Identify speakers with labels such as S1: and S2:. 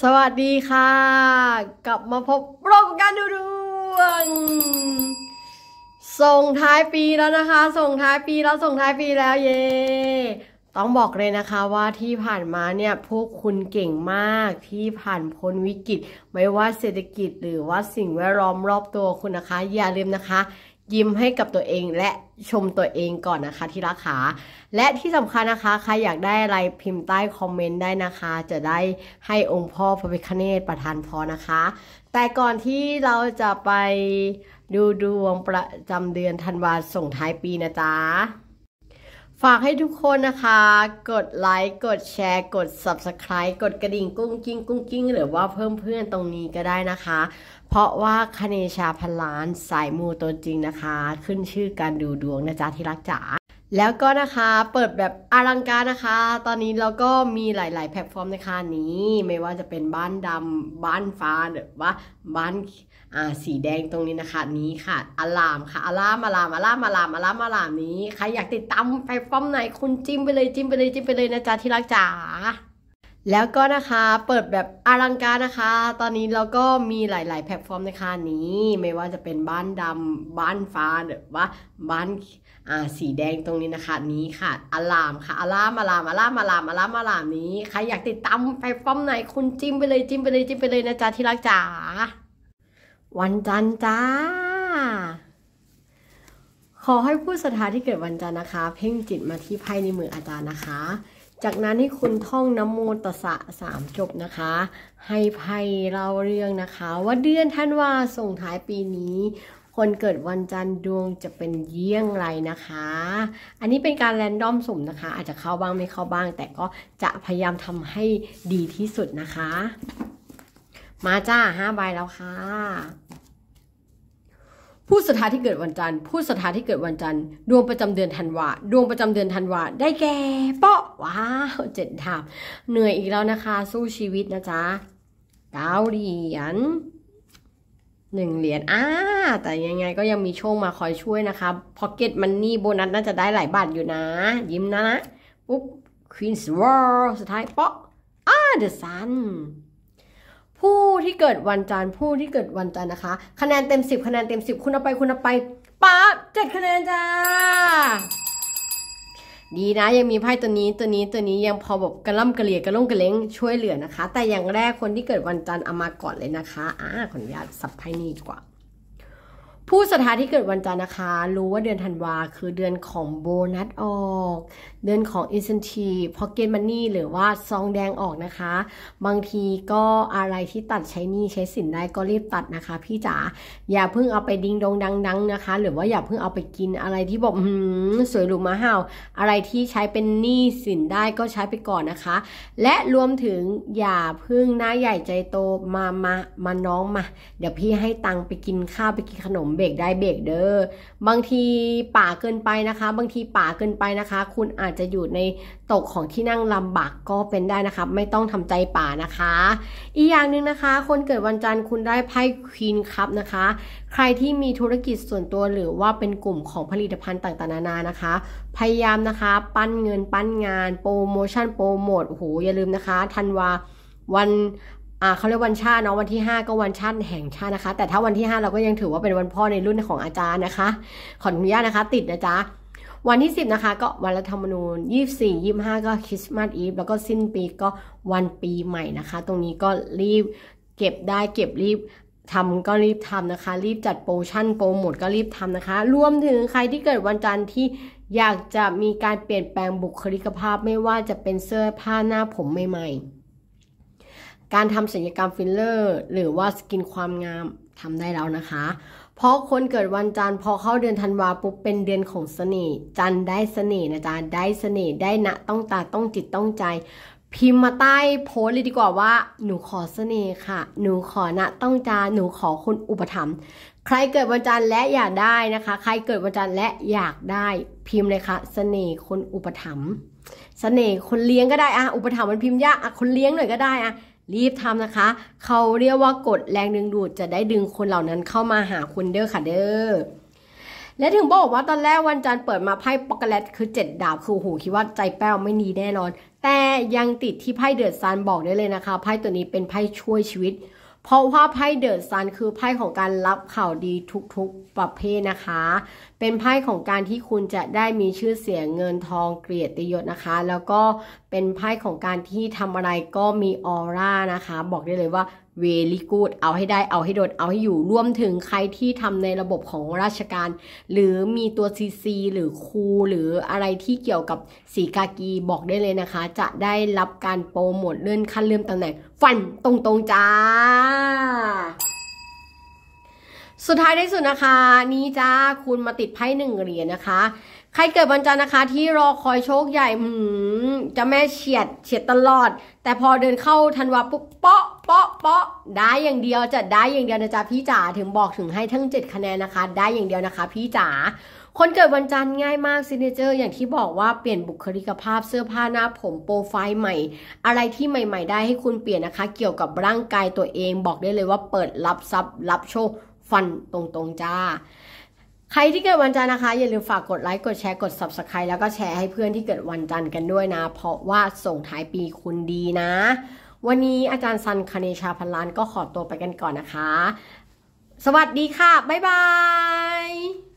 S1: สวัสดีค่ะ กลับมาพบโรบกันดูดวงส่งท้ายปีแล้วนะคะ ส่งท้ายปีแล้วส่งท้ายปีแล้วเย่ต้องบอกเลยนะคะว่าที่ผ่านมาเนี่ย พวกคุณเก่งมากที่ผ่านพ้นวิกฤตไม่ว่าเศรษฐกิจหรือว่าสิ่งแวดล้อมรอบตัวคุณนะคะ อย่าลืมนะคะยิ้มให้กับตัวเองและชมตัวเองก่อนนะคะที่รักขา และที่สำคัญนะคะ ใครอยากได้อะไรพิมพ์ใต้คอมเมนต์ได้นะคะ จะได้ให้องค์พ่อพระพิคเนตประทานพรนะคะ แต่ก่อนที่เราจะไปดูดวงประจำเดือนธันวาส่งท้ายปีนะจ๊ะฝากให้ทุกคนนะคะกดไลค์กดแชร์ กด Subscribe กดกระดิ่งกุ้งกิ้งกุ้งกิ้ง หรือว่าเพิ่มเพื่อนตรงนี้ก็ได้นะคะ เพราะว่าคเนชาพันล้านสายมูตัวจริงนะคะ ขึ้นชื่อการดูดวงนะจ๊ะที่รักจ๋าแล้วก็นะคะเปิดแบบอลังการนะคะ ตอนนี้เราก็มีหลาย ๆ แพลตฟอร์มนะคะนี้ไม่ว่าจะเป็นบ้านดำบ้านฟ้าหรือว่าบ้านสีแดงตรงนี้นะคะนี้ค่ะอลามค่ะอลามอลามอลามอลามอลามอลามนี้ใครอยากติดตามแพลตฟอร์มไหนคุณจิ้มไปเลย จิ้มไปเลยจิ้มไปเลยนะจ๊ะที่รักจ๋าแล้วก็นะคะเปิดแบบอลังการนะคะ ตอนนี้เราก็มีหลาย ๆ แพลตฟอร์มนะคะนี้ไม่ว่าจะเป็นบ้านดำบ้านฟ้าหรือว่าบ้านอ่าสีแดงตรงนี้นะคะนี้ค่ะอาลาม ค่ะอาลามอาลามอาลามอาลามอาลามอาลามนี้ใครอยากติดตามไปป้อมไหนคุณจิ้มไปเลย จิ้มไปเลย จิ้มไปเลยนะจ๊ะ ที่รักจ๋าวันจันทร์จ้าขอให้ผู้ศรัทธาที่เกิดวันจันทร์นะคะ เพ่งจิตมาที่ไพ่ในมืออาจารย์นะคะ จากนั้นให้คุณท่องน้ำโมตสะสามจบนะคะ ให้ไพ่เล่าเรื่องนะคะ ว่าเดือนธันวาส่งท้ายปีนี้คนเกิดวันจันทร์ดวงจะเป็นเยี่ยงไรนะคะ อันนี้เป็นการแรนดอมสุ่มนะคะ อาจจะเข้าบ้างไม่เข้าบ้างแต่ก็จะพยายามทำให้ดีที่สุดนะคะ มาจ้าห้าใบแล้วค่ะ ผู้สถทาที่เกิดวันจันทร์ ผู้สถทาที่เกิดวันจันทร์ดวงประจำเดือนธันวาดวงประจำเดือนธันวาได้แก่ เปาะว้าวเจ็ดดาบเหนื่อยอีกแล้วนะคะ สู้ชีวิตนะจ๊ะดาวเหรียญหนึ่งเหรียญอ่าแต่ยังไงก็ยังมีโชคมาคอยช่วยนะคะพ็อกเก็ตมันนี่โบนัสน่าจะได้หลายบาทอยู่นะ ยิ้มนะนะ ปุ๊บควีนส์วอลสุดท้ายป๊อกอ่าเดอะซัน ผู้ที่เกิดวันจันทร์ ผู้ที่เกิดวันจันทร์นะคะ คะแนนเต็ม 10 คะแนนเต็ม 10 คุณเอาไป คุณเอาไป ป๊าบเจ็ดคะแนนจ้าดีนะ ยังมีไพ่ตัวนี้ตัวนี้ตัวนี้ยังพอแบบกระล่ำกระเหลี่ยกระล่งกระเล้งช่วยเหลือนะคะ แต่อย่างแรกคนที่เกิดวันจันทร์เอามาก่อนเลยนะคะอ่าขออนุญาตสับไพ่นี้ดีกว่าผู้สถานที่เกิดวันจันทร์นะคะรู้ว่าเดือนธันวาคือเดือนของโบนัสออก เดือนของน n c นทีพ็อกเก็ตมันนี่หรือว่า ซองแดงออกนะคะ บางทีก็อะไรที่ตัดใช้นี่ใช้สินได้ก็รีบตัดนะคะ พี่จ๋าอย่าเพิ่งเอาไปดิงดงดัง ๆนะคะ หรือว่าอย่าเพิ่งเอาไปกินอะไรที่บอกสวยหรูมาห่าวอะไรที่ใช้เป็นหนี้สินได้ก็ใช้ไปก่อนนะคะ และรวมถึงอย่าเพิ่งหน้าใหญ่ใจโตมามามาน้องมา เดี๋ยวพี่ให้ตังไปกินข้าวไปกินขนมเรกได้เบรกเด้อ บางทีป่าเกินไปนะคะ บางทีป่าเกินไปนะคะ คุณอาจจะอยู่ในตกของที่นั่งลำบากก็เป็นได้นะคะ ไม่ต้องทำใจป่านะคะ อีกอย่างหนึ่งนะคะ คนเกิดวันจันทร์คุณได้ไพ่ควีนครับนะคะ ใครที่มีธุรกิจส่วนตัวหรือว่าเป็นกลุ่มของผลิตภัณฑ์ต่างๆนานานะคะ พยายามนะคะปั้นเงินปั้นงานโปรโมชั่นโปรโมทโอ้โหอย่าลืมนะคะทันวาวันอ่าเขาเรียกวันชาติเนาะวันที่ 5 ก็วันชาติแห่งชาตินะคะ แต่ถ้าวันที่ 5 เราก็ยังถือว่าเป็นวันพ่อในรุ่นของอาจารย์นะคะขออนุญาตนะคะ ติดนะจ๊ะวันที่10นะคะก็วันรัฐธรรมนูญ24 25ก็คริสต์มาสอีฟแล้วก็สิ้นปีก็วันปีใหม่นะคะ ตรงนี้ก็รีบเก็บได้เก็บรีบทำก็รีบทำนะคะ รีบจัดโปรชั่นโปรโมทก็รีบทำนะคะ รวมถึงใครที่เกิดวันจันทร์ที่อยากจะมีการเปลี่ยนแปลงบุคลิกภาพไม่ว่าจะเป็นเสื้อผ้าหน้าผมใหม่ๆการทำศัลยกรรมฟิลเลอร์ หรือว่าสกินความงามทำได้แล้วนะคะ เพราะคนเกิดวันจันทร์ พอเข้าเดือนธันวาปุ๊บเป็นเดือนของเสน่ห์จันทร์ได้เสน่ห์นะจ๊ะได้เสน่ห์ได้นะต้องตาต้องจิตต้องใจ พิมพ์มาใต้โพสเลยดีกว่าว่า หนูขอเสน่ห์ค่ะ หนูขอนะต้องจาหนูขอคนอุปถัมภ์ใครเกิดวันจันทร์และอยากได้นะคะ ใครเกิดวันจันทร์และอยากได้พิมพ์เลยค่ะเสน่ห์คนอุปถัมภ์เสน่ห์คนเลี้ยงก็ได้อะอุปถัมภ์มันพิมพ์ยากอะคนเลี้ยงหน่อยก็ได้อะรีบทำนะคะ เขาเรียกว่ากดแรงดึงดูด จะได้ดึงคนเหล่านั้นเข้ามาหาคุณเด้อค่ะเด้อ และถึงบอกว่าตอนแรกวันจันทร์เปิดมาไพ่ปอกเกแลตคือ 7 ดาวคือโหคิดว่าใจแป้วไม่ดีแน่นอน แต่ยังติดที่ไพ่เดือดซันบอกได้เลยนะคะไพ่ตัวนี้เป็นไพ่ช่วยชีวิต เพราะว่าไพ่เดือดซันคือไพ่ของการรับข่าวดีทุกๆประเภทนะคะเป็นไพ่ของการที่คุณจะได้มีชื่อเสียงเงินทองเกียรติยศนะคะ แล้วก็เป็นไพ่ของการที่ทำอะไรก็มีออร่านะคะ บอกได้เลยว่า very good เอาให้ได้เอาให้โดด เอาให้อยู่ รวมถึงใครที่ทำในระบบของราชการหรือมีตัว CC หรือครูหรืออะไรที่เกี่ยวกับสีกากีบอกได้เลยนะคะ จะได้รับการโปรโมทเลื่อนขั้นเลื่อนตำแหน่งฟันตรง ๆจ้าสุดท้ายในสุดนะคะนี่จ้าคุณมาติดไพ่หนึ่งเหรียญนะคะ ใครเกิดวันจันทร์นะคะ ที่รอคอยโชคใหญ่หืมจะแม่เฉียด เฉียดตลอด แต่พอเดินเข้าธันวาปุ๊บเปาะเปาะเปาะได้อย่างเดียวจะได้อย่างเดียวนะจ๊ะพี่จ๋าถึงบอกถึงให้ทั้ง7คะแนนนะคะ ได้อย่างเดียวนะคะ พี่จ๋าคนเกิดวันจันทร์ง่ายมากซิเนเจอร์ อย่างที่บอกว่าเปลี่ยนบุคลิกภาพเสื้อผ้าหน้าผมโปรไฟล์ใหม่ อะไรที่ใหม่ ๆ ได้ให้คุณเปลี่ยนนะคะ เกี่ยวกับร่างกายตัวเองบอกได้เลยว่าเปิดรับทรัพย์รับโชคฟันตรงๆจ้า ใครที่เกิดวันจันทร์นะคะอย่าลืมฝากกดไลค์กดแชร์ กด subscribe แล้วก็แชร์ให้เพื่อนที่เกิดวันจันทร์กันด้วยนะ เพราะว่าส่งท้ายปีคุณดีนะ วันนี้อาจารย์ซันคเนชาพันล้านก็ขอตัวไปกันก่อนนะคะ สวัสดีค่ะ บ๊ายบาย